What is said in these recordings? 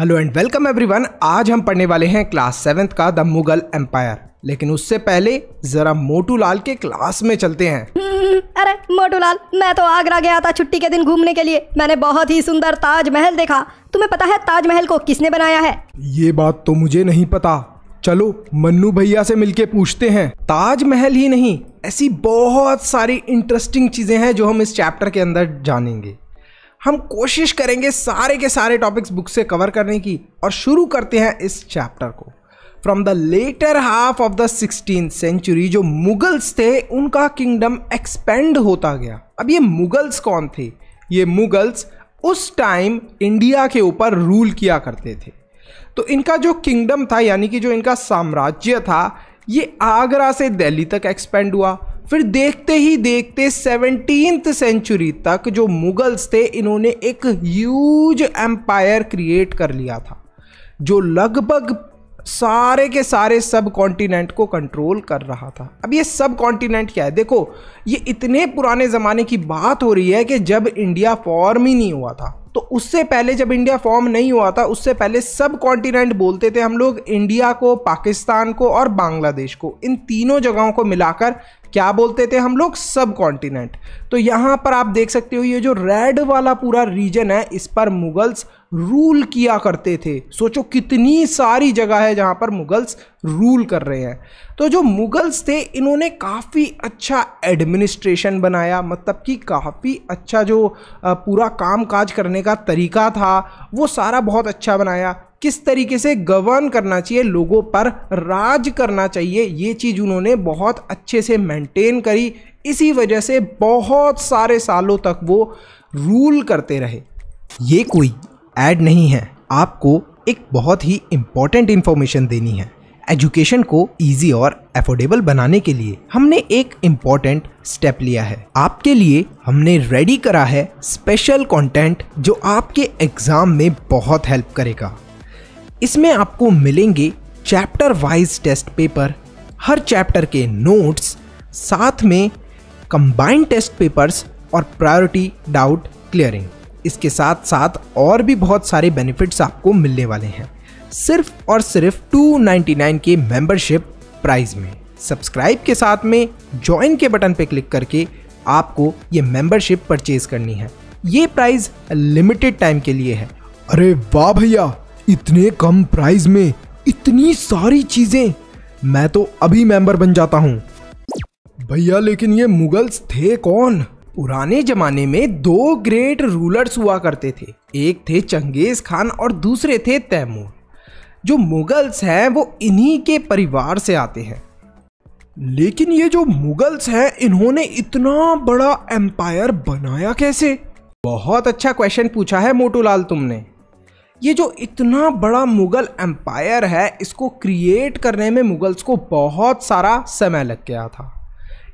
hello and welcome everyone आज हम पढ़ने वाले हैं क्लास सेवेंथ का द मुगल एम्पायर लेकिन उससे पहले जरा मोटू लाल के क्लास में चलते हैं अरे मोटू लाल मैं तो आगरा गया था छुट्टी के दिन घूमने के लिए मैंने बहुत ही सुंदर ताजमहल देखा तुम्हें पता है ताजमहल को किसने बनाया है ये बात तो मुझे नहीं पता चलो मन्नू भैया से मिलके पूछते हैं ताजमहल ही नहीं ऐसी बहुत सारी इंटरेस्टिंग चीजें हैं जो हम इस चैप्टर के अंदर जानेंगे हम कोशिश करेंगे सारे के सारे टॉपिक्स बुक से कवर करने की और शुरू करते हैं इस चैप्टर को from the later half of the sixteen century जो मुगल्स थे उनका किंगडम एक्सपेंड होता गया अब ये मुगल्स कौन थे ये मुगल्स उस टाइम इंडिया के ऊपर रूल किया करते थे तो इनका जो किंगडम था यानी कि जो इनका साम्राज्य था ये आगरा से दिल्ली तक एक्सपेंड हुआ फिर देखते ही देखते सेवनटीन सेंचुरी तक जो मुगल्स थे इन्होंने एक ह्यूज एम्पायर क्रिएट कर लिया था जो लगभग सारे के सारे सब कॉन्टिनेंट को कंट्रोल कर रहा था अब ये सब कॉन्टिनेंट क्या है देखो ये इतने पुराने ज़माने की बात हो रही है कि जब इंडिया फॉर्म ही नहीं हुआ था तो उससे पहले जब इंडिया फॉर्म नहीं हुआ था उससे पहले सब कॉन्टिनेंट बोलते थे हम लोग इंडिया को पाकिस्तान को और बांग्लादेश को इन तीनों जगहों को मिलाकर क्या बोलते थे हम लोग सब कॉन्टिनेंट तो यहाँ पर आप देख सकते हो ये जो रेड वाला पूरा रीजन है इस पर मुगल्स रूल किया करते थे सोचो कितनी सारी जगह है जहाँ पर मुगल्स रूल कर रहे हैं तो जो मुगल्स थे इन्होंने काफ़ी अच्छा एडमिनिस्ट्रेशन बनाया मतलब कि काफ़ी अच्छा जो पूरा काम काज करने का तरीका था वो सारा बहुत अच्छा बनाया किस तरीके से गवर्न करना चाहिए लोगों पर राज करना चाहिए ये चीज़ उन्होंने बहुत अच्छे से मेंटेन करी इसी वजह से बहुत सारे सालों तक वो रूल करते रहे ये कोई ऐड नहीं है आपको एक बहुत ही इम्पॉर्टेंट इन्फॉर्मेशन देनी है एजुकेशन को इजी और एफोर्डेबल बनाने के लिए हमने एक इम्पॉर्टेंट स्टेप लिया है आपके लिए हमने रेडी करा है स्पेशल कंटेंट जो आपके एग्ज़ाम में बहुत हेल्प करेगा इसमें आपको मिलेंगे चैप्टर वाइज टेस्ट पेपर हर चैप्टर के नोट्स साथ में कंबाइंड टेस्ट पेपर्स और प्रायोरिटी डाउट क्लियरिंग इसके साथ साथ और भी बहुत सारे बेनिफिट्स आपको मिलने वाले हैं सिर्फ और सिर्फ 299 के मेंबरशिप प्राइस में सब्सक्राइब के साथ में ज्वाइन के बटन पर क्लिक करके आपको ये मेंबरशिप परचेज करनी है ये प्राइस लिमिटेड टाइम के लिए है अरे वाह भैया इतने कम प्राइस में इतनी सारी चीजें मैं तो अभी मेंबर बन जाता हूँ भैया लेकिन ये मुगल्स थे कौन पुराने जमाने में दो ग्रेट रूलर्स हुआ करते थे एक थे चंगेज खान और दूसरे थे तैमूर जो मुगल्स हैं वो इन्हीं के परिवार से आते हैं लेकिन ये जो मुगल्स हैं इन्होंने इतना बड़ा एम्पायर बनाया कैसे बहुत अच्छा क्वेश्चन पूछा है मोटूलाल तुमने ये जो इतना बड़ा मुगल एम्पायर है इसको क्रिएट करने में मुगल्स को बहुत सारा समय लग गया था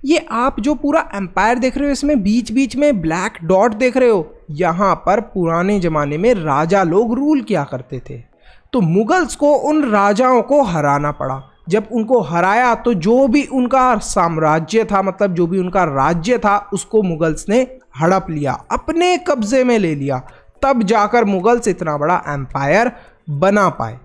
ये आप जो पूरा एम्पायर देख रहे हो इसमें बीच बीच में ब्लैक डॉट देख रहे हो यहाँ पर पुराने ज़माने में राजा लोग रूल किया करते थे तो मुगल्स को उन राजाओं को हराना पड़ा जब उनको हराया तो जो भी उनका साम्राज्य था मतलब जो भी उनका राज्य था उसको मुगल्स ने हड़प लिया अपने कब्जे में ले लिया तब जाकर मुगल्स इतना बड़ा एम्पायर बना पाए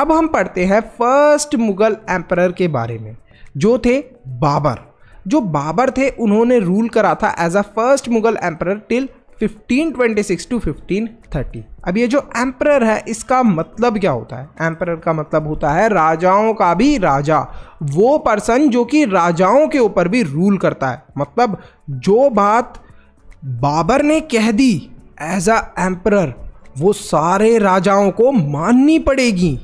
अब हम पढ़ते हैं फर्स्ट मुगल एम्पायर के बारे में जो थे बाबर जो बाबर थे उन्होंने रूल करा था as a first Mughal emperor till 1526 to 1530 अब ये जो एम्पर है इसका मतलब क्या होता है एम्पर का मतलब होता है राजाओं का भी राजा वो पर्सन जो कि राजाओं के ऊपर भी रूल करता है मतलब जो बात बाबर ने कह दी एज अ एम्पर वो सारे राजाओं को माननी पड़ेगी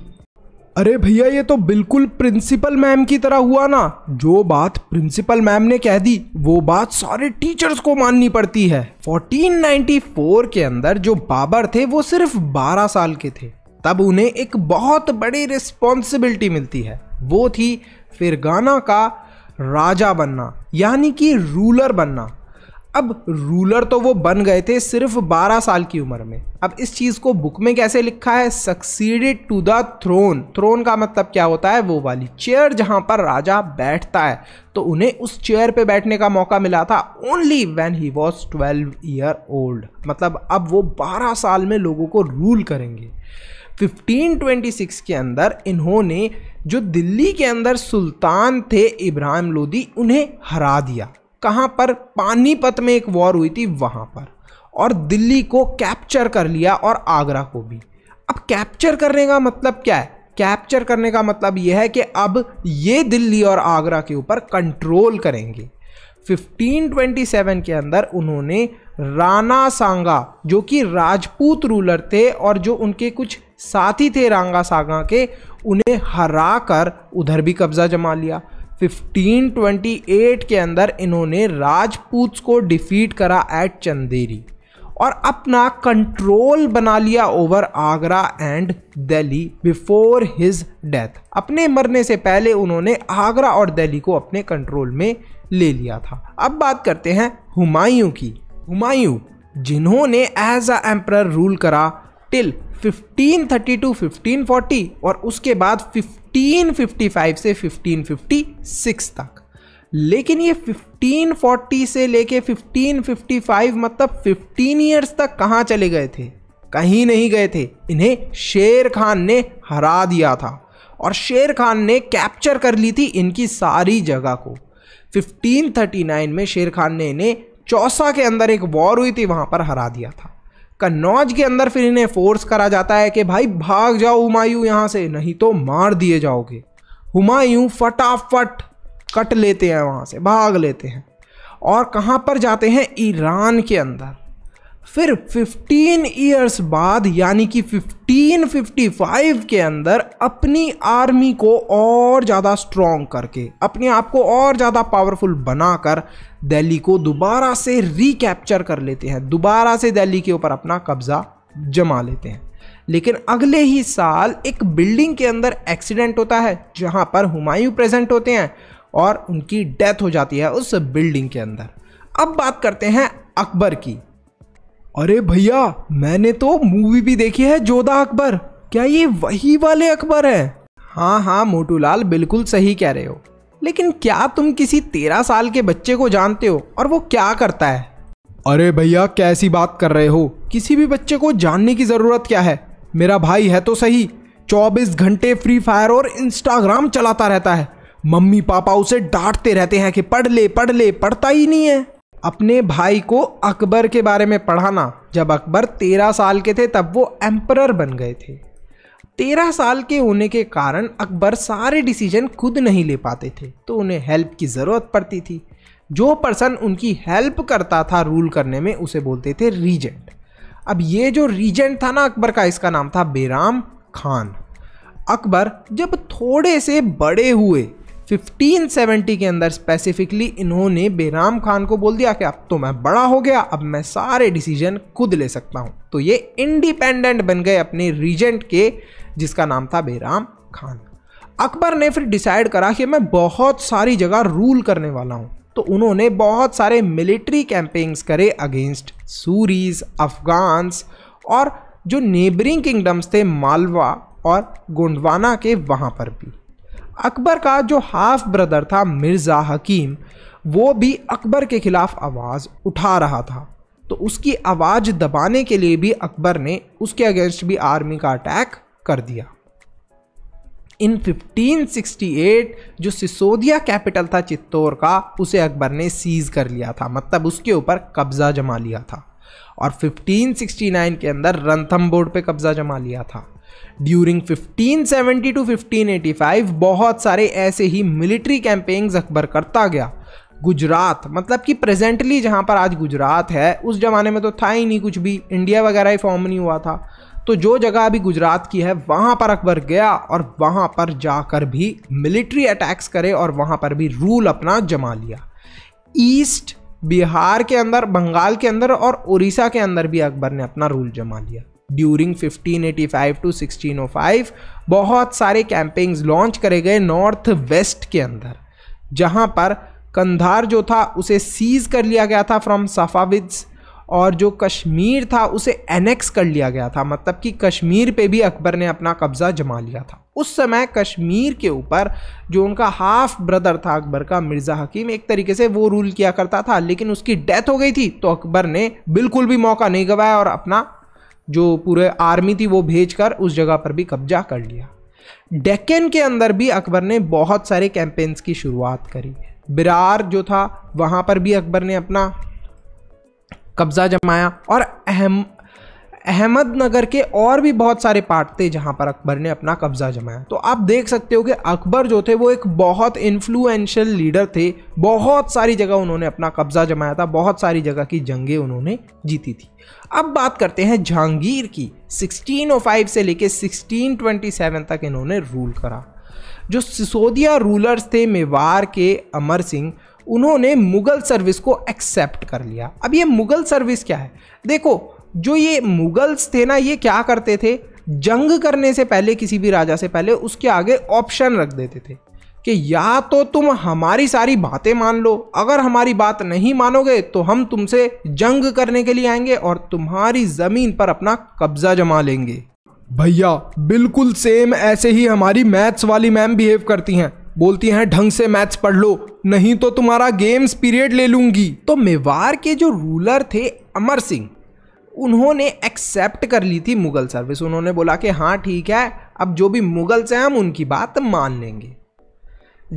अरे भैया ये तो बिल्कुल प्रिंसिपल मैम की तरह हुआ ना जो बात प्रिंसिपल मैम ने कह दी वो बात सारे टीचर्स को माननी पड़ती है 1494 के अंदर जो बाबर थे वो सिर्फ 12 साल के थे तब उन्हें एक बहुत बड़ी रिस्पॉन्सिबिलिटी मिलती है वो थी फिरगाना का राजा बनना यानी कि रूलर बनना अब रूलर तो वो बन गए थे सिर्फ 12 साल की उम्र में अब इस चीज को बुक में कैसे लिखा है succeeded to the throne throne का मतलब क्या होता है वो वाली चेयर जहां पर राजा बैठता है तो उन्हें उस चेयर पे बैठने का मौका मिला था only when he was twelve year old मतलब अब वो 12 साल में लोगों को रूल करेंगे 1526 के अंदर इन्होंने जो दिल्ली के अंदर सुल्तान थे इब्राहिम लोदी उन्हें हरा दिया कहाँ पर पानीपत में एक वॉर हुई थी वहाँ पर और दिल्ली को कैप्चर कर लिया और आगरा को भी अब कैप्चर करने का मतलब क्या है कैप्चर करने का मतलब यह है कि अब ये दिल्ली और आगरा के ऊपर कंट्रोल करेंगे 1527 के अंदर उन्होंने राणा सांगा जो कि राजपूत रूलर थे और जो उनके कुछ साथी थे रांगा सांगा के उन्हें हरा कर उधर भी कब्जा जमा लिया 1528 के अंदर इन्होंने राजपूत को डिफीट करा एट चंदेरी और अपना कंट्रोल बना लिया over Agra and Delhi before his death अपने मरने से पहले उन्होंने आगरा और दिल्ली को अपने कंट्रोल में ले लिया था अब बात करते हैं हुमायूं की हुमायूं जिन्होंने एज अ एम्पर रूल करा टिल 1532-1540 और उसके बाद 1555 से 1556 तक लेकिन ये 1540 से लेके 1555 मतलब 15 इयर्स तक कहाँ चले गए थे कहीं नहीं गए थे इन्हें शेर खान ने हरा दिया था और शेर खान ने कैप्चर कर ली थी इनकी सारी जगह को 1539 में शेर खान ने इन्हें चौसा के अंदर एक वॉर हुई थी वहाँ पर हरा दिया था कन्नौज के अंदर फिर इन्हें फोर्स करा जाता है कि भाई भाग जाओ हुमायूं यहाँ से नहीं तो मार दिए जाओगे हुमायूं फटाफट कट लेते हैं वहाँ से भाग लेते हैं और कहाँ पर जाते हैं ईरान के अंदर फिर 15 ईयर्स बाद यानी कि 1555 के अंदर अपनी आर्मी को और ज़्यादा स्ट्रॉन्ग करके अपने आप को और ज़्यादा पावरफुल बनाकर दिल्ली को दोबारा से रिकैप्चर कर लेते हैं दोबारा से दिल्ली के ऊपर अपना कब्ज़ा जमा लेते हैं लेकिन अगले ही साल एक बिल्डिंग के अंदर एक्सीडेंट होता है जहां पर हुमायूं प्रेजेंट होते हैं और उनकी डेथ हो जाती है उस बिल्डिंग के अंदर अब बात करते हैं अकबर की अरे भैया मैंने तो मूवी भी देखी है जोधा अकबर क्या ये वही वाले अकबर है हाँ हाँ मोटू लाल बिल्कुल सही कह रहे हो लेकिन क्या तुम किसी तेरह साल के बच्चे को जानते हो और वो क्या करता है अरे भैया कैसी बात कर रहे हो किसी भी बच्चे को जानने की ज़रूरत क्या है मेरा भाई है तो सही चौबीस घंटे फ्री फायर और इंस्टाग्राम चलाता रहता है मम्मी पापा उसे डांटते रहते हैं कि पढ़ ले पढ़ ले पढ़ता ही नहीं है अपने भाई को अकबर के बारे में पढ़ाना जब अकबर तेरह साल के थे तब वो एम्पर बन गए थे तेरह साल के होने के कारण अकबर सारे डिसीजन खुद नहीं ले पाते थे तो उन्हें हेल्प की ज़रूरत पड़ती थी जो पर्सन उनकी हेल्प करता था रूल करने में उसे बोलते थे रीजेंट अब ये जो रीजेंट था ना अकबर का इसका नाम था बेराम खान अकबर जब थोड़े से बड़े हुए 1570 के अंदर स्पेसिफिकली इन्होंने बेराम खान को बोल दिया कि अब तो मैं बड़ा हो गया अब मैं सारे डिसीजन खुद ले सकता हूँ तो ये इंडिपेंडेंट बन गए अपने रीजेंट के जिसका नाम था बेराम खान अकबर ने फिर डिसाइड करा कि मैं बहुत सारी जगह रूल करने वाला हूँ तो उन्होंने बहुत सारे मिलिट्री कैंपेन्स करे अगेंस्ट सूरीज अफगान्स और जो नेबरिंग किंगडम्स थे मालवा और गोंडवाना के वहाँ पर भी अकबर का जो हाफ ब्रदर था मिर्ज़ा हकीम वो भी अकबर के ख़िलाफ़ आवाज़ उठा रहा था तो उसकी आवाज़ दबाने के लिए भी अकबर ने उसके अगेंस्ट भी आर्मी का अटैक कर दिया इन 1568 जो सिसोदिया कैपिटल था चित्तौर का उसे अकबर ने सीज़ कर लिया था मतलब उसके ऊपर कब्ज़ा जमा लिया था और 1569 के अंदर रंथम बोर्ड पर कब्ज़ा जमा लिया था ड्यूरिंग 1570 टू 1585 बहुत सारे ऐसे ही मिलिट्री कैंपेन्स अकबर करता गया गुजरात मतलब कि प्रेजेंटली जहाँ पर आज गुजरात है उस ज़माने में तो था ही नहीं कुछ भी इंडिया वगैरह ही फॉर्म नहीं हुआ था तो जो जगह अभी गुजरात की है वहाँ पर अकबर गया और वहाँ पर जाकर भी मिलिट्री अटैक्स करे और वहाँ पर भी रूल अपना जमा लिया ईस्ट बिहार के अंदर बंगाल के अंदर और उड़ीसा के अंदर भी अकबर ने अपना रूल जमा लिया ड्यूरिंग 1585 टू 1605 बहुत सारे कैंपिंग्स लॉन्च करे गए नॉर्थ वेस्ट के अंदर जहाँ पर कंधार जो था उसे सीज कर लिया गया था फ्रॉम सफाविद्स और जो कश्मीर था उसे एनेक्स कर लिया गया था मतलब कि कश्मीर पे भी अकबर ने अपना कब्ज़ा जमा लिया था उस समय कश्मीर के ऊपर जो उनका हाफ ब्रदर था अकबर का मिर्ज़ा हकीम एक तरीके से वो रूल किया करता था लेकिन उसकी डेथ हो गई थी तो अकबर ने बिल्कुल भी मौका नहीं गवाया और अपना जो पूरे आर्मी थी वो भेजकर उस जगह पर भी कब्जा कर लिया डेक्कन के अंदर भी अकबर ने बहुत सारे कैंपेन्स की शुरुआत करी बिरार जो था वहाँ पर भी अकबर ने अपना कब्ज़ा जमाया और अहम अहमदनगर के और भी बहुत सारे पार्ट थे जहाँ पर अकबर ने अपना कब्जा जमाया तो आप देख सकते हो कि अकबर जो थे वो एक बहुत इन्फ्लुएंशियल लीडर थे बहुत सारी जगह उन्होंने अपना कब्जा जमाया था बहुत सारी जगह की जंगें उन्होंने जीती थी अब बात करते हैं जहांगीर की 1605 से लेके 1627 तक इन्होंने रूल करा जो सिसोदिया रूलर्स थे मेवार के अमर सिंह उन्होंने मुगल सर्विस को एक्सेप्ट कर लिया अब ये मुगल सर्विस क्या है देखो जो ये मुगल्स थे ना ये क्या करते थे जंग करने से पहले किसी भी राजा से पहले उसके आगे ऑप्शन रख देते थे कि या तो तुम हमारी सारी बातें मान लो अगर हमारी बात नहीं मानोगे तो हम तुमसे जंग करने के लिए आएंगे और तुम्हारी ज़मीन पर अपना कब्ज़ा जमा लेंगे भैया बिल्कुल सेम ऐसे ही हमारी मैथ्स वाली मैम बिहेव करती हैं बोलती हैं ढंग से मैथ्स पढ़ लो नहीं तो तुम्हारा गेम्स पीरियड ले लूंगी तो मेवाड़ के जो रूलर थे अमर सिंह उन्होंने एक्सेप्ट कर ली थी मुग़ल सर्विस उन्होंने बोला कि हाँ ठीक है अब जो भी मुग़ल्स हैं हम उनकी बात मान लेंगे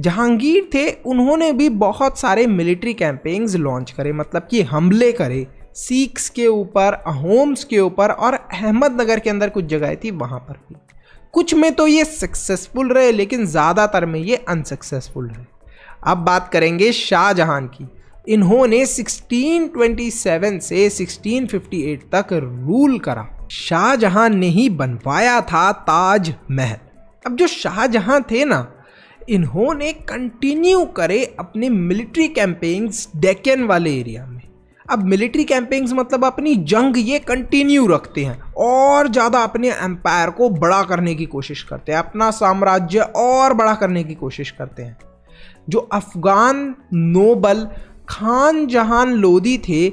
जहांगीर थे उन्होंने भी बहुत सारे मिलिट्री कैंपेन्स लॉन्च करे मतलब कि हमले करे सिख्स के ऊपर होम्स के ऊपर और अहमदनगर के अंदर कुछ जगह थी वहाँ पर भी कुछ में तो ये सक्सेसफुल रहे लेकिन ज़्यादातर में ये अनसक्सेसफुल रहे अब बात करेंगे शाहजहां की इन्होंने 1627 से 1658 तक रूल करा शाहजहां ने ही बनवाया था ताज महल अब जो शाहजहां थे ना इन्होंने कंटिन्यू करे अपने मिलिट्री कैंपेन्स डेकन वाले एरिया में अब मिलिट्री कैंपेन्स मतलब अपनी जंग ये कंटिन्यू रखते हैं और ज़्यादा अपने एम्पायर को बड़ा करने की कोशिश करते हैं अपना साम्राज्य और बड़ा करने की कोशिश करते हैं जो अफगान नोबल खान जहान लोदी थे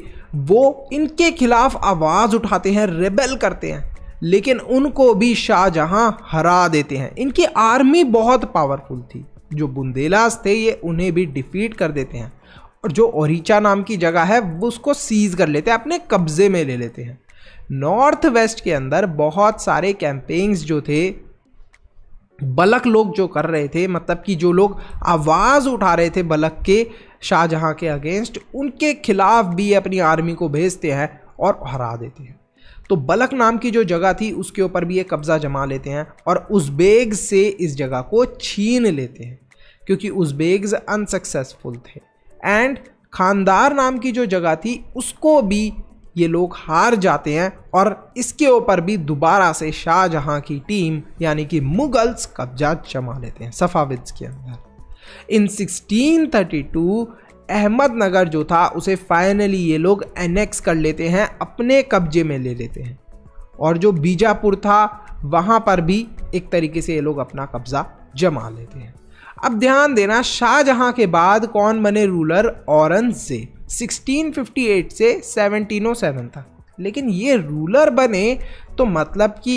वो इनके खिलाफ आवाज़ उठाते हैं रेबल करते हैं लेकिन उनको भी शाहजहाँ हरा देते हैं इनकी आर्मी बहुत पावरफुल थी जो बुंदेलास थे ये उन्हें भी डिफीट कर देते हैं और जो ओरिचा नाम की जगह है वो उसको सीज कर लेते हैं अपने कब्ज़े में ले लेते हैं नॉर्थ वेस्ट के अंदर बहुत सारे कैंपेन्स जो थे बलक लोग जो कर रहे थे मतलब कि जो लोग आवाज़ उठा रहे थे बलक के शाहजहाँ के अगेंस्ट उनके खिलाफ भी अपनी आर्मी को भेजते हैं और हरा देते हैं तो बलक नाम की जो जगह थी उसके ऊपर भी ये कब्ज़ा जमा लेते हैं और उज़्बेग से इस जगह को छीन लेते हैं क्योंकि उज़्बेग्स अनसक्सेसफुल थे एंड खानदार नाम की जो जगह थी उसको भी ये लोग हार जाते हैं और इसके ऊपर भी दोबारा से शाहजहाँ की टीम यानी कि मुगल्स कब्जा जमा लेते हैं सफाविद्स के अंदर इन 1632 अहमदनगर जो था उसे फाइनली ये लोग एनेक्स कर लेते हैं अपने कब्जे में ले लेते हैं और जो बीजापुर था वहाँ पर भी एक तरीके से ये लोग अपना कब्ज़ा जमा लेते हैं अब ध्यान देना शाहजहाँ के बाद कौन बने रूलर औरंगजेब 1658 से 1707 था लेकिन ये रूलर बने तो मतलब कि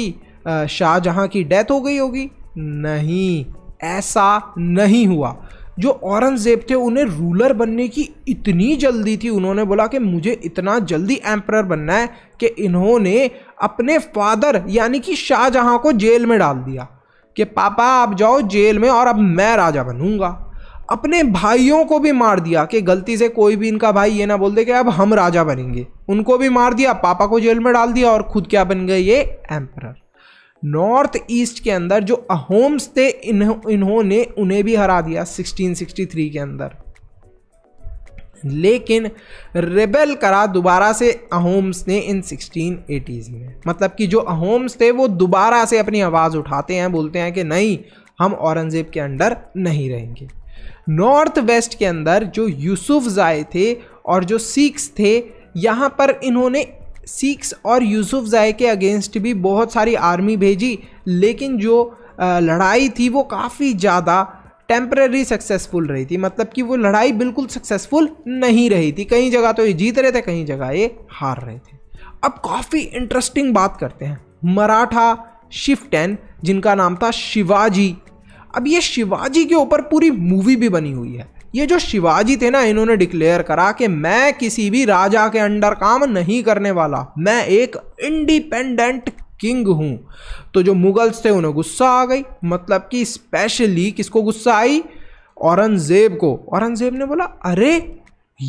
शाहजहाँ की डेथ हो गई होगी नहीं ऐसा नहीं हुआ जो औरंगजेब थे उन्हें रूलर बनने की इतनी जल्दी थी उन्होंने बोला कि मुझे इतना जल्दी एम्प्रर बनना है कि इन्होंने अपने फादर यानी कि शाहजहाँ को जेल में डाल दिया कि पापा आप जाओ जेल में और अब मैं राजा बनूंगा अपने भाइयों को भी मार दिया कि गलती से कोई भी इनका भाई ये ना बोल दे कि अब हम राजा बनेंगे उनको भी मार दिया पापा को जेल में डाल दिया और खुद क्या बन गए ये एम्पर नॉर्थ ईस्ट के अंदर जो अहोम्स थे इन्होंने उन्हें भी हरा दिया 1663 के अंदर लेकिन रेबेल करा दोबारा से अहोम्स ने इन एटीज में मतलब कि जो अहोम्स थे वो दोबारा से अपनी आवाज़ उठाते हैं बोलते हैं कि नहीं हम औरंगज़ेब के अंडर नहीं रहेंगे नॉर्थ वेस्ट के अंदर जो यूसुफ जाए थे और जो सिक्स थे यहाँ पर इन्होंने सिक्स और यूसुफ जाए के अगेंस्ट भी बहुत सारी आर्मी भेजी लेकिन जो लड़ाई थी वो काफ़ी ज़्यादा टेम्प्रेरी सक्सेसफुल रही थी मतलब कि वो लड़ाई बिल्कुल सक्सेसफुल नहीं रही थी कहीं जगह तो ये जीत रहे थे कहीं जगह ये हार रहे थे अब काफ़ी इंटरेस्टिंग बात करते हैं मराठा शिफ्टन जिनका नाम था शिवाजी अब ये शिवाजी के ऊपर पूरी मूवी भी बनी हुई है ये जो शिवाजी थे ना इन्होंने डिक्लेयर करा कि मैं किसी भी राजा के अंडर काम नहीं करने वाला मैं एक इंडिपेंडेंट किंग हूँ तो जो मुगल्स थे उन्हें गुस्सा आ गई मतलब कि स्पेशली किसको गुस्सा आई औरंगजेब को औरंगजेब ने बोला अरे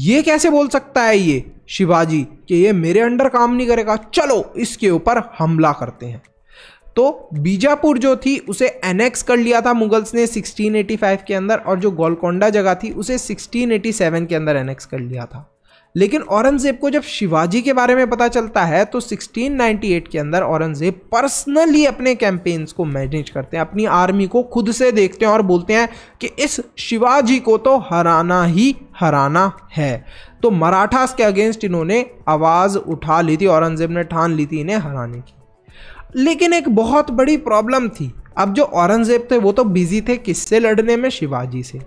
ये कैसे बोल सकता है ये शिवाजी कि ये मेरे अंडर काम नहीं करेगा चलो इसके ऊपर हमला करते हैं तो बीजापुर जो थी उसे एनेक्स कर लिया था मुगल्स ने 1685 के अंदर और जो गोलकोंडा जगह थी उसे 1687 के अंदर एनेक्स कर लिया था लेकिन औरंगज़ेब को जब शिवाजी के बारे में पता चलता है तो 1698 के अंदर औरंगज़ेब पर्सनली अपने कैंपेन्स को मैनेज करते हैं अपनी आर्मी को खुद से देखते हैं और बोलते हैं कि इस शिवाजी को तो हराना ही हराना है तो मराठास के अगेंस्ट इन्होंने आवाज़ उठा ली थी औरंगज़ेब ने ठान ली थी इन्हें हराने की लेकिन एक बहुत बड़ी प्रॉब्लम थी अब जो औरंगजेब थे वो तो बिजी थे किससे लड़ने में शिवाजी से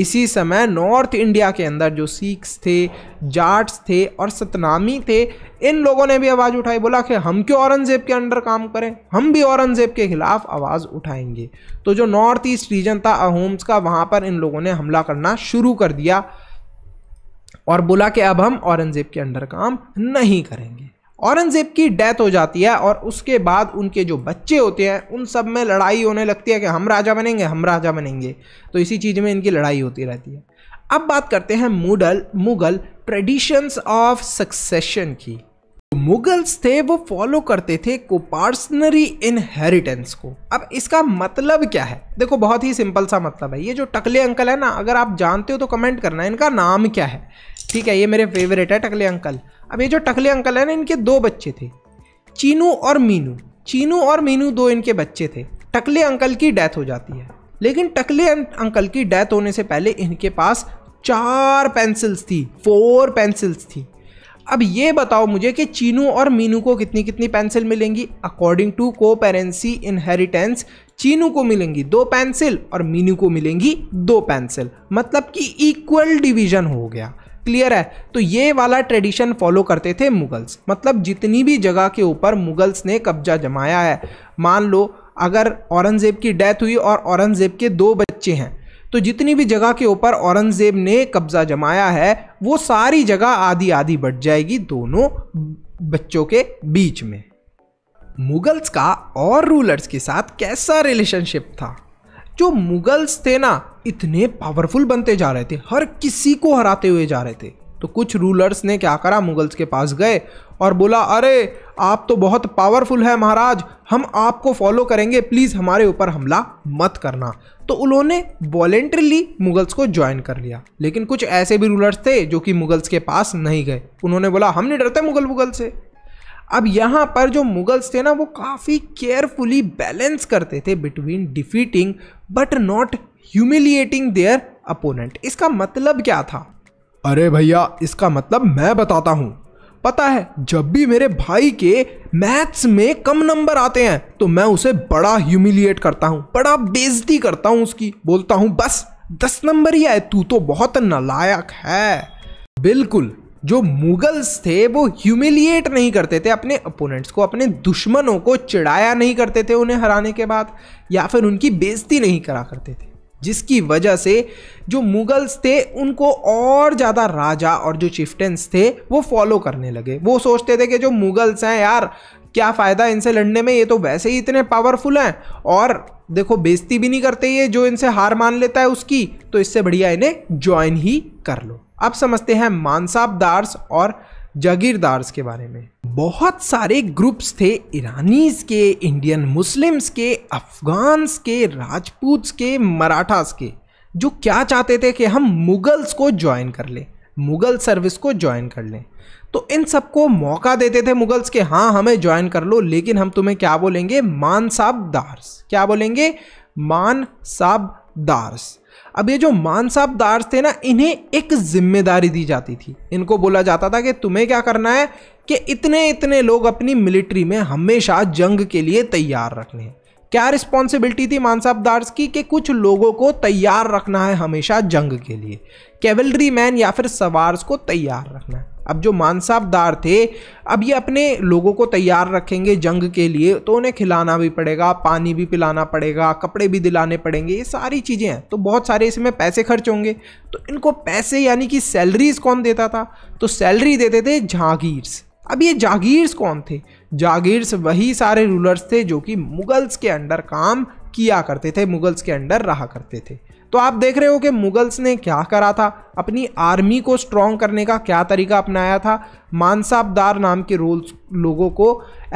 इसी समय नॉर्थ इंडिया के अंदर जो सिख्स थे जाट्स थे और सतनामी थे इन लोगों ने भी आवाज़ उठाई बोला कि हम क्यों औरंगज़ेब के अंडर काम करें हम भी औरंगज़ेब के ख़िलाफ़ आवाज़ उठाएंगे तो जो नॉर्थ ईस्ट रीजन था अहोम्स का वहाँ पर इन लोगों ने हमला करना शुरू कर दिया और बोला कि अब हम औरंगज़ेब के अंडर काम नहीं करेंगे औरंगज़ेब की डेथ हो जाती है और उसके बाद उनके जो बच्चे होते हैं उन सब में लड़ाई होने लगती है कि हम राजा बनेंगे हम राजा बनेंगे तो इसी चीज़ में इनकी लड़ाई होती रहती है अब बात करते हैं मुडल मुग़ल ट्रेडिशंस ऑफ सक्सेशन की मुगल्स थे वो फॉलो करते थे कोपार्सनरी इनहेरिटेंस को अब इसका मतलब क्या है देखो बहुत ही सिंपल सा मतलब है ये जो टकले अंकल है ना अगर आप जानते हो तो कमेंट करना इनका नाम क्या है ठीक है ये मेरे फेवरेट है टकले अंकल अब ये जो टकले अंकल है ना इनके दो बच्चे थे चीनू और मीनू चीनू और मीनू दो इनके बच्चे थे टकले अंकल की डेथ हो जाती है लेकिन टकले अं-, अंकल की डेथ होने से पहले इनके पास चार पेंसिल्स थी फोर पेंसिल्स थी अब ये बताओ मुझे कि चीनू और मीनू को कितनी कितनी पेंसिल मिलेंगी अकॉर्डिंग टू को पेरेंसी इनहेरिटेंस चीनू को मिलेंगी दो पेंसिल और मीनू को मिलेंगी दो पेंसिल मतलब कि इक्वल डिवीजन हो गया क्लियर है तो ये वाला ट्रेडिशन फॉलो करते थे मुगल्स मतलब जितनी भी जगह के ऊपर मुगल्स ने कब्जा जमाया है मान लो अगर औरंगज़ेब की डेथ हुई और औरंगज़ेब के दो बच्चे हैं तो जितनी भी जगह के ऊपर औरंगज़ेब ने कब्ज़ा जमाया है वो सारी जगह आधी आधी बट जाएगी दोनों बच्चों के बीच में मुगल्स का और रूलर्स के साथ कैसा रिलेशनशिप था जो मुगल्स थे ना इतने पावरफुल बनते जा रहे थे हर किसी को हराते हुए जा रहे थे तो कुछ रूलर्स ने क्या करा मुगल्स के पास गए और बोला अरे आप तो बहुत पावरफुल है महाराज हम आपको फॉलो करेंगे प्लीज़ हमारे ऊपर हमला मत करना तो उन्होंने वॉलेंट्रली मुगल्स को ज्वाइन कर लिया लेकिन कुछ ऐसे भी रूलर्स थे जो कि मुगल्स के पास नहीं गए उन्होंने बोला हम नहीं डरते मुगल मुगल से अब यहाँ पर जो मुगल्स थे ना वो काफ़ी केयरफुली बैलेंस करते थे between defeating but not humiliating their opponent इसका मतलब क्या था अरे भैया इसका मतलब मैं बताता हूँ पता है जब भी मेरे भाई के मैथ्स में कम नंबर आते हैं तो मैं उसे बड़ा ह्यूमिलिएट करता हूँ बड़ा बेजती करता हूँ उसकी बोलता हूँ बस दस नंबर ही आए तू तो बहुत नलायक है बिल्कुल जो मुगल्स थे वो ह्यूमिलिएट नहीं करते थे अपने अपोनेंट्स को अपने दुश्मनों को चिड़ाया नहीं करते थे उन्हें हराने के बाद या फिर उनकी बेजती नहीं करा करते थे जिसकी वजह से जो मुगल्स थे उनको और ज़्यादा राजा और जो चिफ्टेंस थे वो फॉलो करने लगे वो सोचते थे कि जो मुगल्स हैं यार क्या फ़ायदा इनसे लड़ने में ये तो वैसे ही इतने पावरफुल हैं और देखो बेइज्जती भी नहीं करते ये जो इनसे हार मान लेता है उसकी तो इससे बढ़िया इन्हें ज्वाइन ही कर लो अब समझते हैं मानसाबदार्स और जागीरदार्स के बारे में बहुत सारे ग्रुप्स थे ईरानीज के इंडियन मुस्लिम्स के अफ़गान्स के राजपूत के मराठास के जो क्या चाहते थे कि हम मुग़ल्स को ज्वाइन कर लें मुग़ल सर्विस को ज्वाइन कर लें तो इन सबको मौका देते थे मुग़ल्स के हाँ हमें ज्वाइन कर लो लेकिन हम तुम्हें क्या बोलेंगे मान साहब दार्स क्या बोलेंगे मान साहब दार्स अब ये जो मान साहब दार्स थे ना इन्हें एक जिम्मेदारी दी जाती थी इनको बोला जाता था कि तुम्हें क्या करना है कि इतने इतने लोग अपनी मिलिट्री में हमेशा जंग के लिए तैयार रखने हैं क्या रिस्पॉन्सिबिलिटी थी मानसाबदार्स की कि कुछ लोगों को तैयार रखना है हमेशा जंग के लिए कैवलरी मैन या फिर सवार्स को तैयार रखना है अब जो मानसाबदार थे अब ये अपने लोगों को तैयार रखेंगे जंग के लिए तो उन्हें खिलाना भी पड़ेगा पानी भी पिलाना पड़ेगा कपड़े भी दिलाने पड़ेंगे ये सारी चीज़ें हैं तो बहुत सारे इसमें पैसे खर्च होंगे तो इनको पैसे यानी कि सैलरीज कौन देता था तो सैलरी देते थे झांगीर्स अब ये जागीर्स कौन थे जागीर्स वही सारे रूलर्स थे जो कि मुगल्स के अंडर काम किया करते थे मुगल्स के अंडर रहा करते थे तो आप देख रहे हो कि मुगल्स ने क्या करा था अपनी आर्मी को स्ट्रॉन्ग करने का क्या तरीका अपनाया था मानसाबदार नाम के रोल्स लोगों को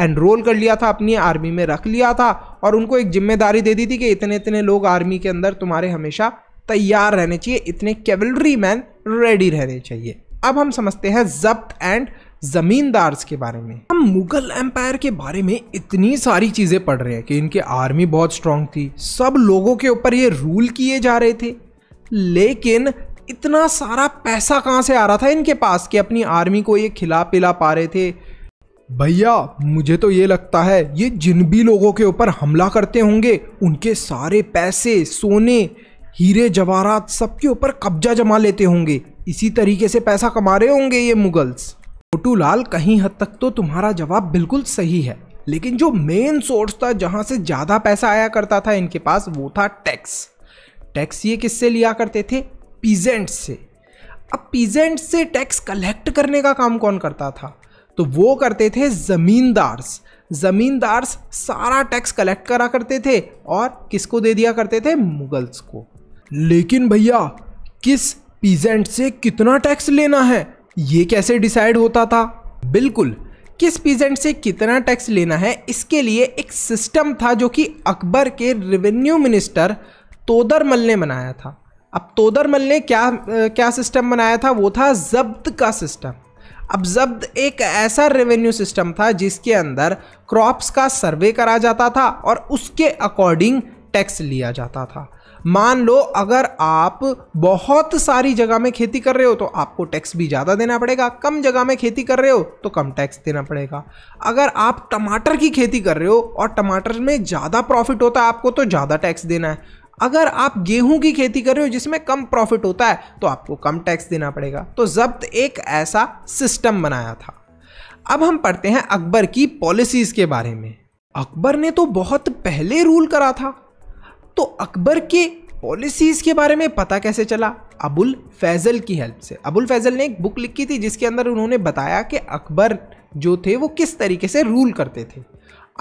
एनरोल कर लिया था अपनी आर्मी में रख लिया था और उनको एक जिम्मेदारी दे दी थी कि इतने इतने लोग आर्मी के अंदर तुम्हारे हमेशा तैयार रहने चाहिए इतने कैवलरी मैन रेडी रहने चाहिए अब हम समझते हैं जब्त एंड जमींदार्स के बारे में हम मुगल एम्पायर के बारे में इतनी सारी चीजें पढ़ रहे हैं कि इनके आर्मी बहुत स्ट्रांग थी सब लोगों के ऊपर ये रूल किए जा रहे थे लेकिन इतना सारा पैसा कहाँ से आ रहा था इनके पास कि अपनी आर्मी को ये खिला पिला पा रहे थे भैया मुझे तो ये लगता है ये जिन भी लोगों के ऊपर हमला करते होंगे उनके सारे पैसे सोने हीरे जवाहरात सबके ऊपर कब्जा जमा लेते होंगे इसी तरीके से पैसा कमा रहे होंगे ये मुगल्स मोटू लाल कहीं हद तक तो तुम्हारा जवाब बिल्कुल सही है लेकिन जो मेन सोर्स था जहां से ज़्यादा पैसा आया करता था इनके पास वो था टैक्स टैक्स ये किससे लिया करते थे पीजेंट से अब पीजेंट से टैक्स कलेक्ट करने का काम कौन करता था तो वो करते थे ज़मींदार्स ज़मींदार्स सारा टैक्स कलेक्ट करा करते थे और किसको दे दिया करते थे मुगल्स को लेकिन भैया किस पीजेंट से कितना टैक्स लेना है ये कैसे डिसाइड होता था बिल्कुल किस पीजेंट से कितना टैक्स लेना है इसके लिए एक सिस्टम था जो कि अकबर के रेवेन्यू मिनिस्टर तोदरमल ने बनाया था अब तोदरमल ने क्या क्या सिस्टम बनाया था वो था जब्त का सिस्टम अब जब्त एक ऐसा रेवेन्यू सिस्टम था जिसके अंदर क्रॉप्स का सर्वे करा जाता था और उसके अकॉर्डिंग टैक्स लिया जाता था मान लो अगर आप बहुत सारी जगह में खेती कर रहे हो तो आपको टैक्स भी ज़्यादा देना पड़ेगा कम जगह में खेती कर रहे हो तो कम टैक्स देना पड़ेगा अगर आप टमाटर की खेती कर रहे हो और टमाटर में ज़्यादा प्रॉफिट होता है आपको तो ज़्यादा टैक्स देना है अगर आप गेहूं की खेती कर रहे हो जिसमें कम प्रॉफिट होता है तो आपको कम टैक्स देना पड़ेगा तो जब्त एक ऐसा सिस्टम बनाया था अब हम पढ़ते हैं अकबर की पॉलिसीज़ के बारे में अकबर ने तो बहुत पहले रूल करा था तो अकबर के पॉलिसीज़ के बारे में पता कैसे चला अबुल फैज़ल की हेल्प से अबुल फैज़ल ने एक बुक लिखी थी जिसके अंदर उन्होंने बताया कि अकबर जो थे वो किस तरीके से रूल करते थे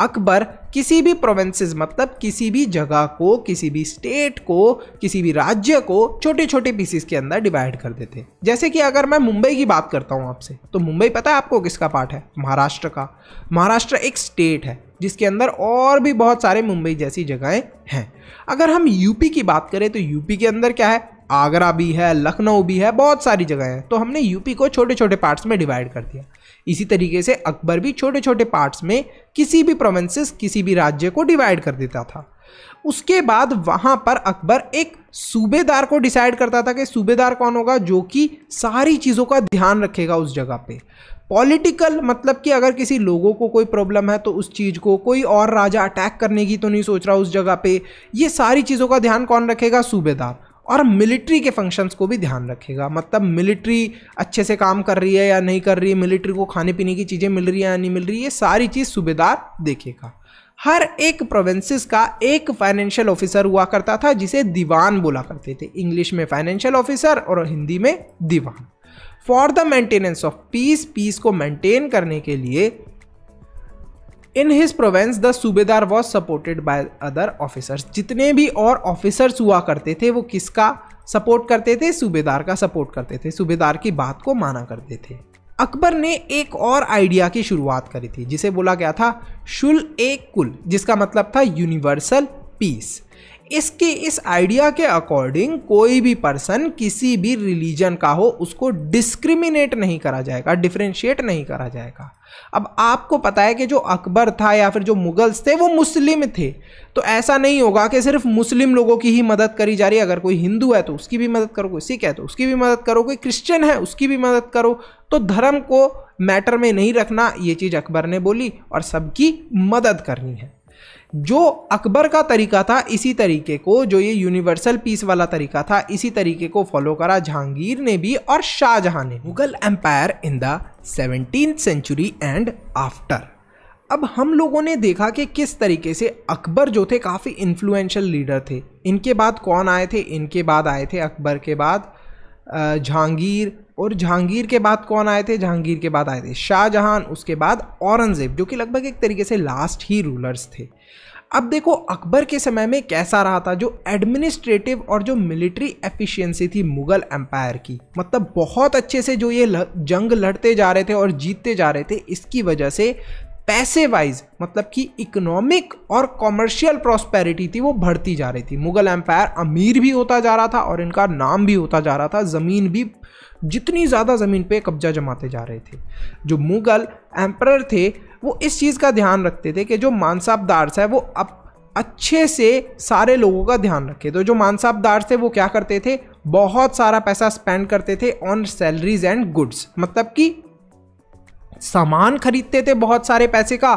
अकबर किसी भी प्रोविंसेस मतलब किसी भी जगह को किसी भी स्टेट को किसी भी राज्य को छोटे छोटे पीसीस के अंदर डिवाइड कर देते हैं जैसे कि अगर मैं मुंबई की बात करता हूँ आपसे तो मुंबई पता है आपको किसका पार्ट है महाराष्ट्र का महाराष्ट्र एक स्टेट है जिसके अंदर और भी बहुत सारे मुंबई जैसी जगहें हैं अगर हम यूपी की बात करें तो यूपी के अंदर क्या है आगरा भी है लखनऊ भी है बहुत सारी जगह हैं तो हमने यूपी को छोटे छोटे पार्ट्स में डिवाइड कर दिया इसी तरीके से अकबर भी छोटे छोटे पार्ट्स में किसी भी प्रोविंसेस किसी भी राज्य को डिवाइड कर देता था उसके बाद वहाँ पर अकबर एक सूबेदार को डिसाइड करता था कि सूबेदार कौन होगा जो कि सारी चीज़ों का ध्यान रखेगा उस जगह पे पॉलिटिकल मतलब कि अगर किसी लोगों को कोई प्रॉब्लम है तो उस चीज़ को कोई और राजा अटैक करने की तो नहीं सोच रहा उस जगह पे ये सारी चीज़ों का ध्यान कौन रखेगा सूबेदार और मिलिट्री के फंक्शंस को भी ध्यान रखेगा मतलब मिलिट्री अच्छे से काम कर रही है या नहीं कर रही है मिलिट्री को खाने पीने की चीज़ें मिल रही है या नहीं मिल रही है ये सारी चीज़ सूबेदार देखेगा हर एक प्रोविंसेस का एक फाइनेंशियल ऑफिसर हुआ करता था जिसे दीवान बोला करते थे इंग्लिश में फाइनेंशियल ऑफिसर और हिंदी में दीवान for the maintenance of peace peace को मेंटेन करने के लिए in his province the subedar was supported by other officers जितने भी और ऑफिसर्स हुआ करते थे वो किसका सपोर्ट करते थे सूबेदार का सपोर्ट करते थे सूबेदार की बात को माना करते थे अकबर ने एक और आइडिया की शुरुआत करी थी जिसे बोला गया था शुल ए कुल जिसका मतलब था यूनिवर्सल पीस इसके इस आइडिया के अकॉर्डिंग कोई भी पर्सन किसी भी रिलीजन का हो उसको डिस्क्रिमिनेट नहीं करा जाएगा डिफ्रेंशिएट नहीं करा जाएगा अब आपको पता है कि जो अकबर था या फिर जो मुगल्स थे वो मुस्लिम थे तो ऐसा नहीं होगा कि सिर्फ मुस्लिम लोगों की ही मदद करी जा रही है अगर कोई हिंदू है तो उसकी भी मदद करो कोई सिख है तो उसकी भी मदद करो कोई क्रिश्चियन है उसकी भी मदद करो तो धर्म को मैटर में नहीं रखना ये चीज़ अकबर ने बोली और सबकी मदद करनी है जो अकबर का तरीका था इसी तरीके को जो ये यूनिवर्सल पीस वाला तरीका था इसी तरीके को फॉलो करा जहांगीर ने भी और शाहजहां ने Mughal empire in the seventeen century and after अब हम लोगों ने देखा कि किस तरीके से अकबर जो थे काफ़ी इन्फ्लुएंशियल लीडर थे इनके बाद कौन आए थे इनके बाद आए थे अकबर के बाद जहांगीर और जहांगीर के बाद कौन आए थे जहांगीर के बाद आए थे शाहजहां उसके बाद औरंगजेब जो कि लगभग एक तरीके से लास्ट ही रूलर्स थे अब देखो अकबर के समय में कैसा रहा था जो एडमिनिस्ट्रेटिव और जो मिलिट्री एफिशिएंसी थी मुगल एम्पायर की मतलब बहुत अच्छे से जो ये जंग लड़ते जा रहे थे और जीतते जा रहे थे इसकी वजह से पैसे वाइज मतलब कि इकोनॉमिक और कॉमर्शियल प्रॉस्पेरिटी थी वो बढ़ती जा रही थी मुगल एम्पायर अमीर भी होता जा रहा था और इनका नाम भी होता जा रहा था ज़मीन भी जितनी ज़्यादा ज़मीन पे कब्जा जमाते जा रहे थे जो मुग़ल एम्पर थे वो इस चीज़ का ध्यान रखते थे कि जो मानसाबदार्स है वो अब अच्छे से सारे लोगों का ध्यान रखे तो जो मानसाबदार थे वो क्या करते थे बहुत सारा पैसा स्पेंड करते थे ऑन सैलरीज एंड गुड्स मतलब कि सामान खरीदते थे बहुत सारे पैसे का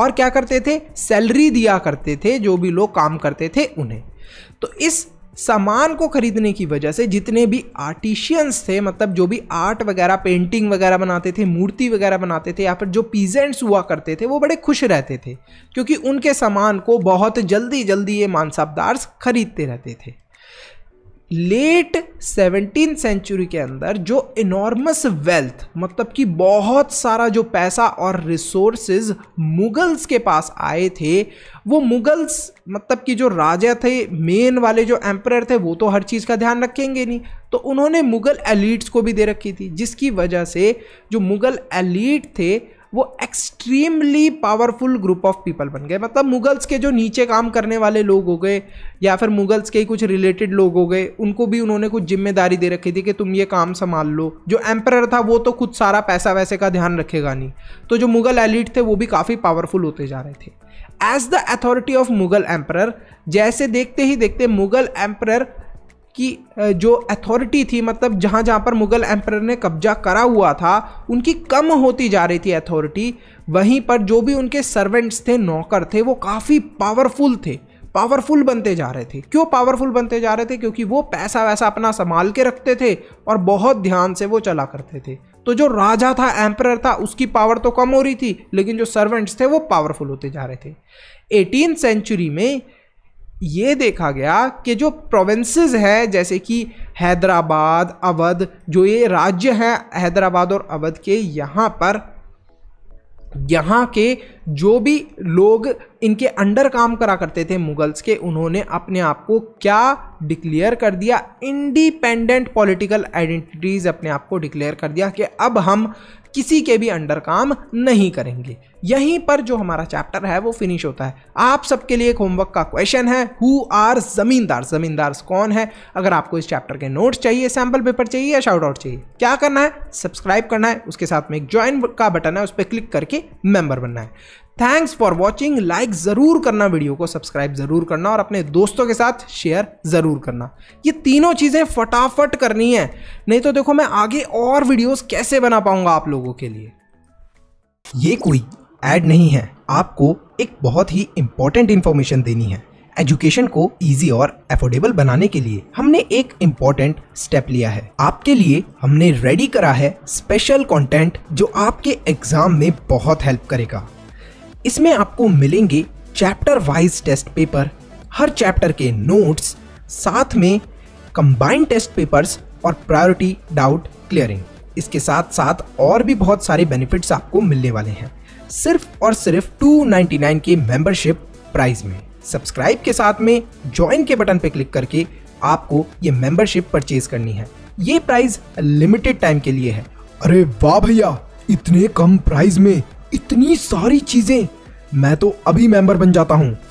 और क्या करते थे सैलरी दिया करते थे जो भी लोग काम करते थे उन्हें तो इस सामान को खरीदने की वजह से जितने भी आर्टिशियंस थे मतलब जो भी आर्ट वगैरह पेंटिंग वगैरह बनाते थे मूर्ति वगैरह बनाते थे या फिर जो पीजेंट्स हुआ करते थे वो बड़े खुश रहते थे क्योंकि उनके सामान को बहुत जल्दी जल्दी ये मानसाबदार्स खरीदते रहते थे लेट सेवनटीन सेंचुरी के अंदर जो इनॉर्मस वेल्थ मतलब कि बहुत सारा जो पैसा और रिसोर्सेज मुगल्स के पास आए थे वो मुगल्स मतलब कि जो राजा थे मेन वाले जो एम्पर थे वो तो हर चीज़ का ध्यान रखेंगे नहीं तो उन्होंने मुगल एलिट्स को भी दे रखी थी जिसकी वजह से जो मुगल एलिट थे वो extremely powerful group of people बन गए मतलब मुगल्स के जो नीचे काम करने वाले लोग हो गए या फिर मुगल्स के कुछ रिलेटेड लोग हो गए उनको भी उन्होंने कुछ जिम्मेदारी दे रखी थी कि तुम ये काम संभाल लो जो एम्पर था वो तो खुद सारा पैसा वैसे का ध्यान रखेगा नहीं तो जो मुगल एलिट थे वो भी काफ़ी पावरफुल होते जा रहे थे as the authority of Mughal emperor जैसे देखते ही देखते मुगल एम्पर कि जो अथॉरिटी थी मतलब जहाँ जहाँ पर मुग़ल एम्पर ने कब्जा करा हुआ था उनकी कम होती जा रही थी अथॉरिटी वहीं पर जो भी उनके सर्वेंट्स थे नौकर थे वो काफ़ी पावरफुल थे पावरफुल बनते जा रहे थे क्यों पावरफुल बनते जा रहे थे क्योंकि वो पैसा वैसा अपना संभाल के रखते थे और बहुत ध्यान से वो चला करते थे तो जो राजा था एम्पर था उसकी पावर तो कम हो रही थी लेकिन जो सर्वेंट्स थे वो पावरफुल होते जा रहे थे एटीन सेंचुरी में ये देखा गया कि जो प्रोविंसेस हैं जैसे कि हैदराबाद अवध जो ये राज्य हैं हैदराबाद और अवध के यहाँ पर यहाँ के जो भी लोग इनके अंडर काम करा करते थे मुगल्स के उन्होंने अपने आप को क्या डिक्लेयर कर दिया इंडिपेंडेंट पॉलिटिकल आइडेंटिटीज़ अपने आप को डिक्लेयर कर दिया कि अब हम किसी के भी अंडर काम नहीं करेंगे यहीं पर जो हमारा चैप्टर है वो फिनिश होता है आप सबके लिए एक होमवर्क का क्वेश्चन है हु आर जमींदार जमींदार कौन है अगर आपको इस चैप्टर के नोट्स चाहिए सैम्पल पेपर चाहिए या शाउट आउट चाहिए क्या करना है सब्सक्राइब करना है उसके साथ में एक ज्वाइन का बटन है उस पर क्लिक करके मेंबर बनना है थैंक्स फॉर वॉचिंग लाइक ज़रूर करना वीडियो को सब्सक्राइब ज़रूर करना और अपने दोस्तों के साथ शेयर ज़रूर करना ये तीनों चीज़ें फटाफट करनी है नहीं तो देखो मैं आगे और वीडियोस कैसे बना पाऊंगा आप लोगों के लिए ये कोई ऐड नहीं है आपको एक बहुत ही इम्पोर्टेंट इन्फॉर्मेशन देनी है एजुकेशन को इजी और एफोर्डेबल बनाने के लिए हमने एक इम्पोर्टेंट स्टेप लिया है आपके लिए हमने रेडी करा है स्पेशल कंटेंट जो आपके एग्जाम में बहुत हेल्प करेगा इसमें आपको मिलेंगे चैप्टर वाइज टेस्ट पेपर हर चैप्टर के नोट्स साथ में कंबाइंड टेस्ट पेपर्स और प्रायोरिटी डाउट क्लियरिंग इसके साथ साथ और भी बहुत सारे बेनिफिट्स आपको मिलने वाले हैं सिर्फ और सिर्फ 299 के मेंबरशिप प्राइस में सब्सक्राइब के साथ में ज्वाइन के बटन पर क्लिक करके आपको ये मेंबरशिप परचेज करनी है ये प्राइस लिमिटेड टाइम के लिए है अरे वाह भैया इतने कम प्राइस में इतनी सारी चीजें मैं तो अभी मेंबर बन जाता हूँ